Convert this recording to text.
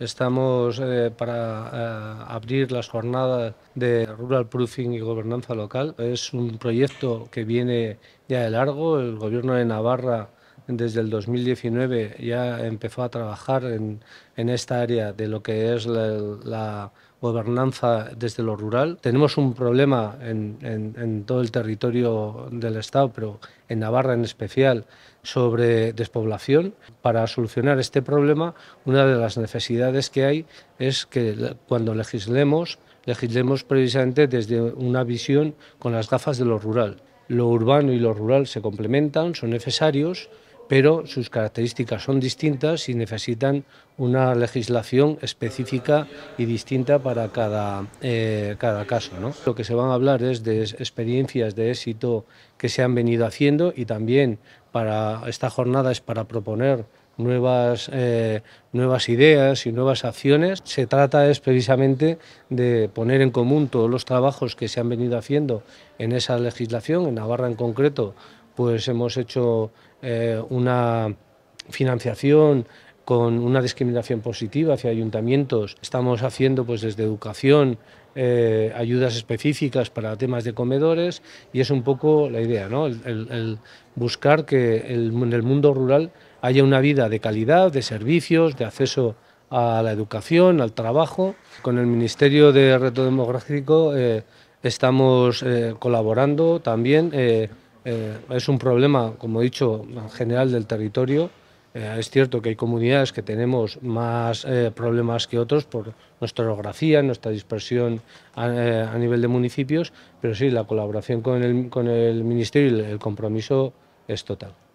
Estamos eh, para eh, abrir las jornadas de Rural Proofing y Gobernanza Local. Es un proyecto que viene ya de largo. El Gobierno de Navarra desde el 2019 ya empezó a trabajar en, esta área de lo que es la, gobernanza desde lo rural. Tenemos un problema en, en todo el territorio del Estado, pero en Navarra en especial, sobre despoblación. Para solucionar este problema, una de las necesidades que hay es que cuando legislemos, legislemos precisamente desde una visión con las gafas de lo rural. Lo urbano y lo rural se complementan, son necesarios, pero sus características son distintas y necesitan una legislación específica y distinta para cada, eh, caso. Lo que se van a hablar es de experiencias de éxito que se han venido haciendo y también para esta jornada es para proponer nuevas, eh, nuevas ideas y nuevas acciones. Se trata es precisamente de poner en común todos los trabajos que se han venido haciendo en esa legislación, en Navarra en concreto, pues hemos hecho eh, una financiación con una discriminación positiva hacia ayuntamientos. Estamos haciendo pues desde educación eh, ayudas específicas para temas de comedores y es un poco la idea, ¿no? el, buscar que en el mundo rural haya una vida de calidad, de servicios, de acceso a la educación, al trabajo. Con el Ministerio de Reto Demográfico eh, estamos colaborando también eh, es un problema, como he dicho, general del territorio. Eh, es cierto que hay comunidades que tenemos más eh, problemas que otros por nuestra orografía, nuestra dispersión a, nivel de municipios, pero sí, la colaboración con el, con el Ministerio y el compromiso es total.